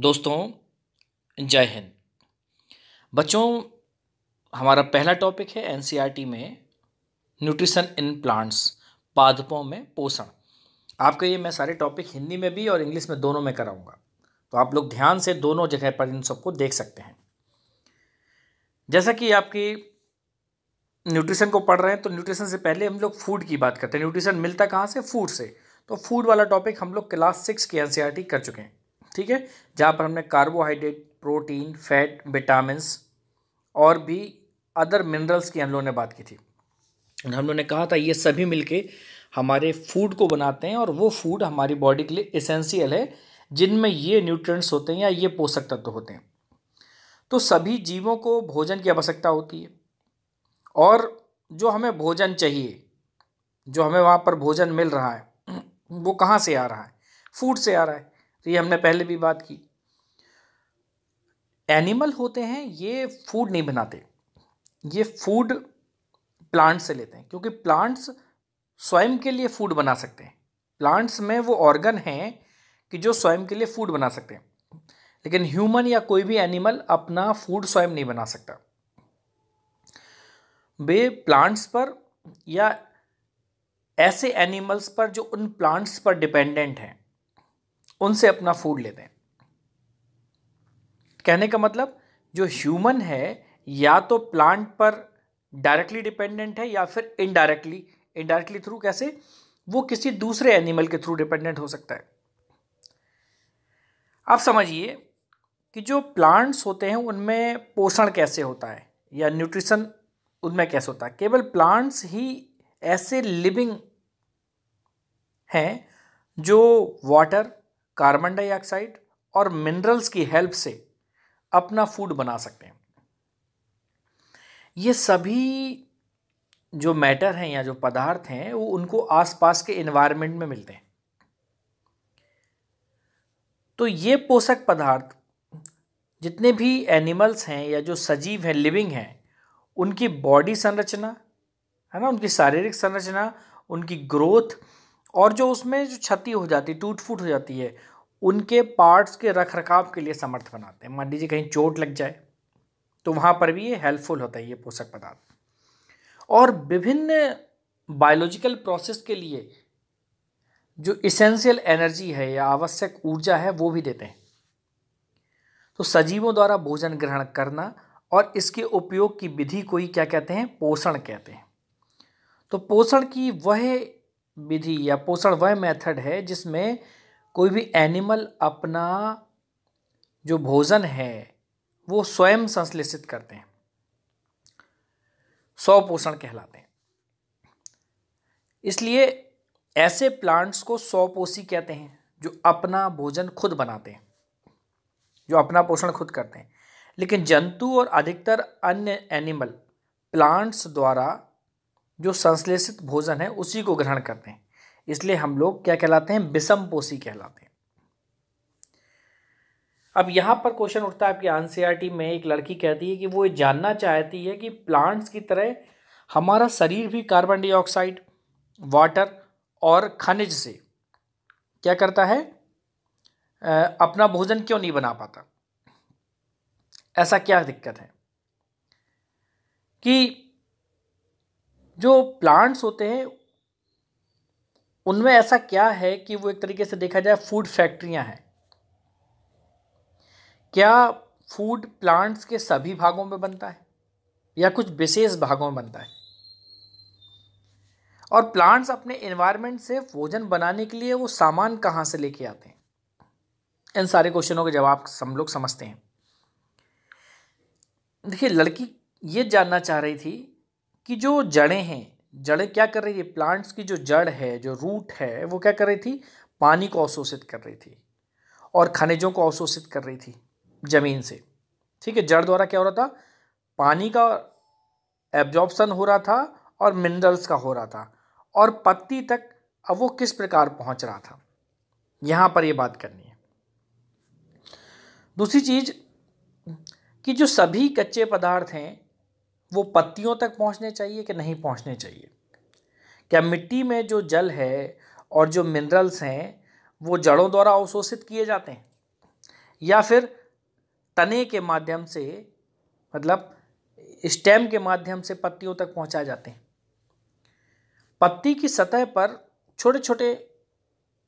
दोस्तों जय हिंद बच्चों हमारा पहला टॉपिक है एनसीईआरटी e में न्यूट्रिशन इन प्लांट्स पादपों में पोषण आपका ये मैं सारे टॉपिक हिंदी में भी और इंग्लिश में दोनों में कराऊंगा तो आप लोग ध्यान से दोनों जगह पर इन सबको देख सकते हैं जैसा कि आपकी न्यूट्रिशन को पढ़ रहे हैं तो न्यूट्रिशन से पहले हम लोग फूड की बात करते हैं न्यूट्रिशन मिलता कहाँ से फूड से तो फूड वाला टॉपिक हम लोग क्लास सिक्स की एन कर चुके हैं ठीक है जहाँ पर हमने कार्बोहाइड्रेट प्रोटीन फैट विटामिन और भी अदर मिनरल्स की हम लोगों ने बात की थी तो हम लोगों ने कहा था ये सभी मिलके हमारे फूड को बनाते हैं और वो फूड हमारी बॉडी के लिए इसेंशियल है जिनमें ये न्यूट्रिएंट्स होते हैं या ये पोषक तत्व तो होते हैं तो सभी जीवों को भोजन की आवश्यकता होती है और जो हमें भोजन चाहिए जो हमें वहाँ पर भोजन मिल रहा है वो कहाँ से आ रहा है फूड से आ रहा है तो ये हमने पहले भी बात की एनिमल होते हैं ये फूड नहीं बनाते ये फूड प्लांट से लेते हैं क्योंकि प्लांट्स स्वयं के लिए फूड बना सकते हैं प्लांट्स में वो ऑर्गन हैं कि जो स्वयं के लिए फूड बना सकते हैं लेकिन ह्यूमन या कोई भी एनिमल अपना फूड स्वयं नहीं बना सकता वे प्लांट्स पर या ऐसे एनिमल्स पर जो उन प्लांट्स पर डिपेंडेंट हैं उनसे अपना फूड लेते हैं कहने का मतलब जो ह्यूमन है या तो प्लांट पर डायरेक्टली डिपेंडेंट है या फिर इनडायरेक्टली इनडायरेक्टली थ्रू कैसे वो किसी दूसरे एनिमल के थ्रू डिपेंडेंट हो सकता है आप समझिए कि जो प्लांट्स होते हैं उनमें पोषण कैसे होता है या न्यूट्रिशन उनमें कैसे होता है केवल प्लांट्स ही ऐसे लिविंग हैं जो वाटर कार्बन डाइऑक्साइड और मिनरल्स की हेल्प से अपना फूड बना सकते हैं ये सभी जो मैटर हैं या जो पदार्थ हैं वो उनको आसपास के एनवायरनमेंट में मिलते हैं तो ये पोषक पदार्थ जितने भी एनिमल्स हैं या जो सजीव हैं लिविंग हैं उनकी बॉडी संरचना है ना उनकी शारीरिक संरचना उनकी ग्रोथ और जो उसमें जो क्षति हो जाती टूट फूट हो जाती है उनके पार्ट्स के रख रखाव के लिए समर्थ बनाते हैं मान लीजिए कहीं चोट लग जाए तो वहाँ पर भी ये हेल्पफुल होता है ये पोषक पदार्थ और विभिन्न बायोलॉजिकल प्रोसेस के लिए जो इसेंशियल एनर्जी है या आवश्यक ऊर्जा है वो भी देते हैं तो सजीवों द्वारा भोजन ग्रहण करना और इसके उपयोग की विधि को ही क्या कहते हैं पोषण कहते हैं तो पोषण की वह विधि या पोषण वह मेथड है जिसमें कोई भी एनिमल अपना जो भोजन है वो स्वयं संश्लेषित करते हैं पोषण कहलाते हैं इसलिए ऐसे प्लांट्स को स्वपोषी कहते हैं जो अपना भोजन खुद बनाते हैं जो अपना पोषण खुद करते हैं लेकिन जंतु और अधिकतर अन्य एनिमल प्लांट्स द्वारा जो संश्लेषित भोजन है उसी को ग्रहण करते हैं इसलिए हम लोग क्या कहलाते हैं पोषी कहलाते हैं अब यहाँ पर क्वेश्चन उठता है आपकी एनसीईआरटी में एक लड़की कहती है कि वो ये जानना चाहती है कि प्लांट्स की तरह हमारा शरीर भी कार्बन डाइऑक्साइड वाटर और खनिज से क्या करता है अपना भोजन क्यों नहीं बना पाता ऐसा क्या दिक्कत है कि जो प्लांट्स होते हैं उनमें ऐसा क्या है कि वो एक तरीके से देखा जाए फूड फैक्ट्रियां हैं क्या फूड प्लांट्स के सभी भागों में बनता है या कुछ विशेष भागों में बनता है और प्लांट्स अपने एनवायरनमेंट से भोजन बनाने के लिए वो सामान कहाँ से लेके आते हैं इन सारे क्वेश्चनों के जवाब हम लोग समझते हैं देखिए लड़की ये जानना चाह रही थी कि जो जड़ें हैं जड़ें क्या कर रही है प्लांट्स की जो जड़ है जो रूट है वो क्या कर रही थी पानी को अवशोषित कर रही थी और खनिजों को अवशोषित कर रही थी ज़मीन से ठीक है जड़ द्वारा क्या हो रहा था पानी का एब्जॉर्बसन हो रहा था और मिनरल्स का हो रहा था और पत्ती तक अब वो किस प्रकार पहुंच रहा था यहां पर ये बात करनी है दूसरी चीज़ कि जो सभी कच्चे पदार्थ हैं वो पत्तियों तक पहुंचने चाहिए कि नहीं पहुंचने चाहिए क्या मिट्टी में जो जल है और जो मिनरल्स हैं वो जड़ों द्वारा अवशोषित किए जाते हैं या फिर तने के माध्यम से मतलब स्टेम के माध्यम से पत्तियों तक पहुंचा जाते हैं पत्ती की सतह पर छोटे छोटे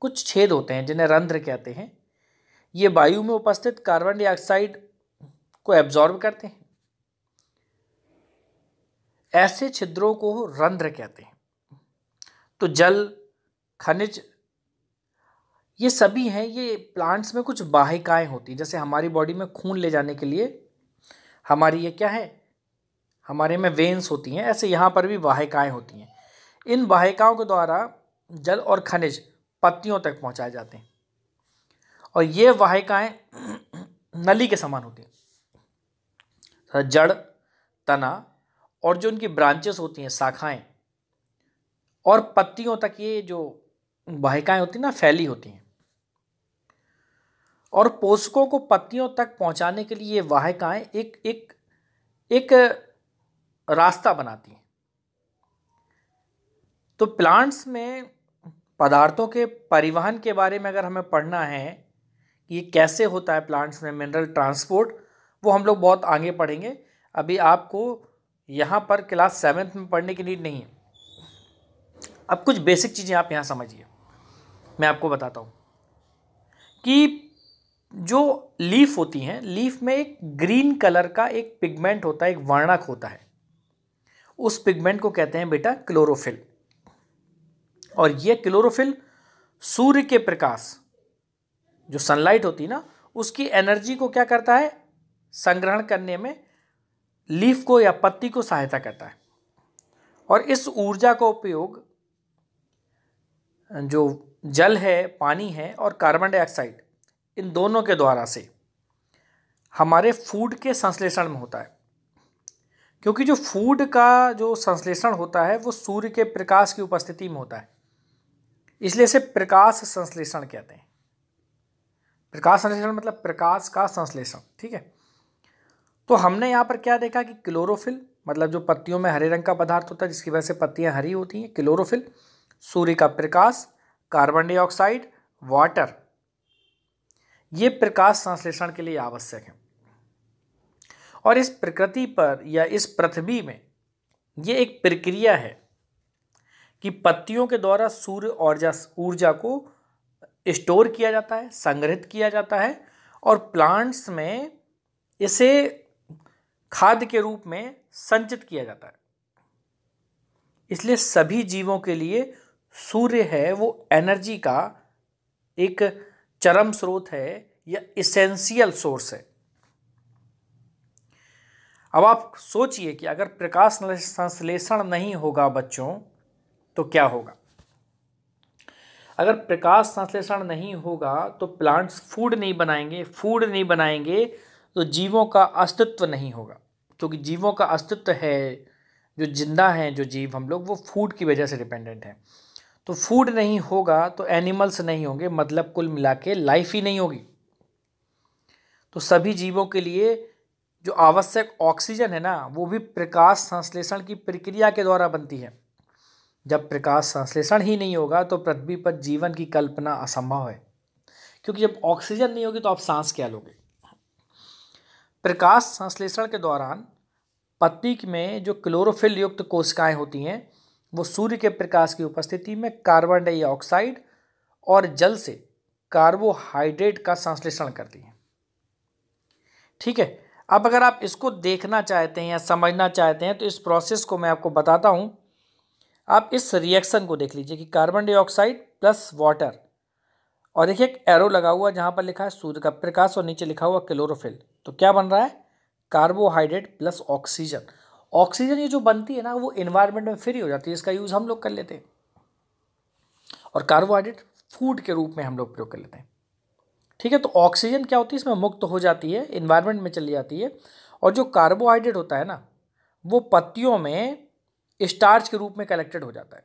कुछ छेद होते हैं जिन्हें रंध्र कहते हैं ये वायु में उपस्थित कार्बन डाइऑक्साइड को एब्जॉर्ब करते हैं ऐसे छिद्रों को रंध्र कहते हैं तो जल खनिज ये सभी हैं ये प्लांट्स में कुछ बाहिकाएँ होती हैं जैसे हमारी बॉडी में खून ले जाने के लिए हमारी ये क्या है हमारे में वेन्स होती हैं ऐसे यहाँ पर भी वाहिकाएँ होती हैं इन वाहिकाओं के द्वारा जल और खनिज पत्तियों तक पहुँचाए जाते हैं और ये वाहिकाएँ नली के समान होती हैं जड़ तना और जो उनकी ब्रांचेस होती हैं शाखाएं और पत्तियों तक ये जो वाहिकाएं होती ना फैली होती हैं और पोषकों को पत्तियों तक पहुंचाने के लिए ये वाहिकाएँ एक एक एक रास्ता बनाती हैं तो प्लांट्स में पदार्थों के परिवहन के बारे में अगर हमें पढ़ना है कि ये कैसे होता है प्लांट्स में मिनरल ट्रांसपोर्ट वो हम लोग बहुत आगे पढ़ेंगे अभी आपको यहाँ पर क्लास सेवन्थ में पढ़ने की नीड नहीं है अब कुछ बेसिक चीज़ें आप यहाँ समझिए मैं आपको बताता हूँ कि जो लीफ होती हैं लीफ में एक ग्रीन कलर का एक पिगमेंट होता है एक वर्णक होता है उस पिगमेंट को कहते हैं बेटा क्लोरोफिल और ये क्लोरोफिल सूर्य के प्रकाश जो सनलाइट होती है ना उसकी एनर्जी को क्या करता है संग्रहण करने में लीफ को या पत्ती को सहायता करता है और इस ऊर्जा का उपयोग जो जल है पानी है और कार्बन डाइऑक्साइड इन दोनों के द्वारा से हमारे फूड के संश्लेषण में होता है क्योंकि जो फूड का जो संश्लेषण होता है वो सूर्य के प्रकाश की उपस्थिति में होता है इसलिए इसे प्रकाश संश्लेषण कहते हैं प्रकाश संश्लेषण मतलब प्रकाश का संश्लेषण ठीक है तो हमने यहाँ पर क्या देखा कि क्लोरोफिल मतलब जो पत्तियों में हरे रंग का पदार्थ होता है जिसकी वजह से पत्तियाँ हरी होती हैं क्लोरोफिल सूर्य का प्रकाश कार्बन डाइऑक्साइड वाटर ये प्रकाश संश्लेषण के लिए आवश्यक है और इस प्रकृति पर या इस पृथ्वी में ये एक प्रक्रिया है कि पत्तियों के द्वारा सूर्य ऊर्जा ऊर्जा को स्टोर किया जाता है संग्रहित किया जाता है और प्लांट्स में इसे खाद्य के रूप में संचित किया जाता है इसलिए सभी जीवों के लिए सूर्य है वो एनर्जी का एक चरम स्रोत है या इसेंशियल सोर्स है अब आप सोचिए कि अगर प्रकाश संश्लेषण नहीं होगा बच्चों तो क्या होगा अगर प्रकाश संश्लेषण नहीं होगा तो प्लांट्स फूड नहीं बनाएंगे फूड नहीं बनाएंगे तो जीवों का अस्तित्व नहीं होगा क्योंकि तो जीवों का अस्तित्व है जो जिंदा हैं जो जीव हम लोग वो फूड की वजह से डिपेंडेंट हैं तो फूड नहीं होगा तो एनिमल्स नहीं होंगे मतलब कुल मिला के लाइफ ही नहीं होगी तो सभी जीवों के लिए जो आवश्यक ऑक्सीजन है ना वो भी प्रकाश संश्लेषण की प्रक्रिया के द्वारा बनती है जब प्रकाश संश्लेषण ही नहीं होगा तो पृथ्वी पर जीवन की कल्पना असंभव है क्योंकि जब ऑक्सीजन नहीं होगी तो आप सांस क्या लोगे प्रकाश संश्लेषण के दौरान पत्तीक में जो क्लोरोफिल युक्त कोशिकाएं होती हैं वो सूर्य के प्रकाश की उपस्थिति में कार्बन डाइऑक्साइड और जल से कार्बोहाइड्रेट का संश्लेषण करती हैं ठीक है अब अगर आप इसको देखना चाहते हैं या समझना चाहते हैं तो इस प्रोसेस को मैं आपको बताता हूँ आप इस रिएक्शन को देख लीजिए कि कार्बन डाइऑक्साइड प्लस वाटर और देखिए एक एरो लगा हुआ जहाँ पर लिखा है सूर्य का प्रकाश और नीचे लिखा हुआ क्लोरोफिल तो क्या बन रहा है कार्बोहाइड्रेट प्लस ऑक्सीजन ऑक्सीजन ये जो बनती है ना वो इन्वायरमेंट में फ्री हो जाती है इसका यूज़ हम लोग कर लेते हैं और कार्बोहाइड्रेट फूड के रूप में हम लोग प्रयोग कर लेते हैं ठीक है तो ऑक्सीजन क्या होती है इसमें मुक्त हो जाती है इन्वायरमेंट में चली जाती है और जो कार्बोहाइड्रेट होता है ना वो पत्तियों में स्टार्च के रूप में कलेक्टेड हो जाता है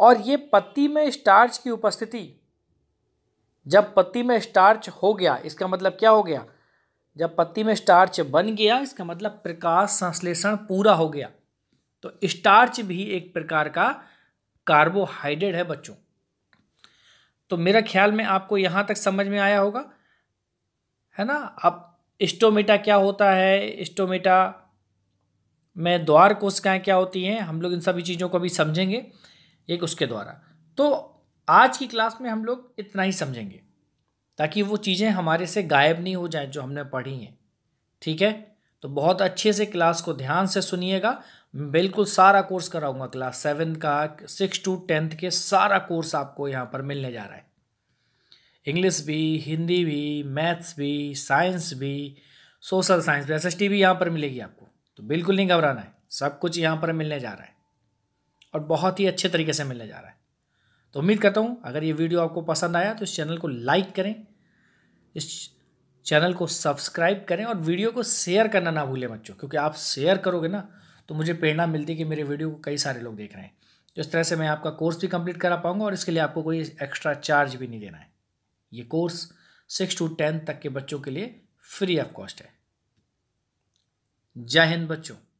और ये पत्ती में स्टार्च की उपस्थिति जब पत्ती में स्टार्च हो गया इसका मतलब क्या हो गया जब पत्ती में स्टार्च बन गया इसका मतलब प्रकाश संश्लेषण पूरा हो गया तो स्टार्च भी एक प्रकार का कार्बोहाइड्रेट है बच्चों तो मेरा ख्याल में आपको यहाँ तक समझ में आया होगा है ना अब स्टोमेटा क्या होता है स्टोमेटा में द्वार कोशिकाएं क्या होती हैं हम लोग इन सभी चीज़ों को भी समझेंगे एक उसके द्वारा तो आज की क्लास में हम लोग इतना ही समझेंगे ताकि वो चीज़ें हमारे से गायब नहीं हो जाएं जो हमने पढ़ी हैं ठीक है तो बहुत अच्छे से क्लास को ध्यान से सुनिएगा बिल्कुल सारा कोर्स कराऊंगा क्लास सेवन का सिक्स टू टेंथ के सारा कोर्स आपको यहाँ पर मिलने जा रहा है इंग्लिश भी हिंदी भी मैथ्स भी साइंस भी सोशल साइंस भी एस भी यहाँ पर मिलेगी आपको तो बिल्कुल नहीं घबराना है सब कुछ यहाँ पर मिलने जा रहा है और बहुत ही अच्छे तरीके से मिलने जा रहा है तो उम्मीद करता हूँ अगर ये वीडियो आपको पसंद आया तो इस चैनल को लाइक करें इस चैनल को सब्सक्राइब करें और वीडियो को शेयर करना ना भूलें बच्चों क्योंकि आप शेयर करोगे ना तो मुझे प्रेरणा मिलती है कि मेरे वीडियो को कई सारे लोग देख रहे हैं तो इस तरह से मैं आपका कोर्स भी कंप्लीट करा पाऊंगा और इसके लिए आपको कोई एक्स्ट्रा चार्ज भी नहीं देना है ये कोर्स सिक्स टू टेंथ तक के बच्चों के लिए फ्री ऑफ कॉस्ट है जय हिंद बच्चों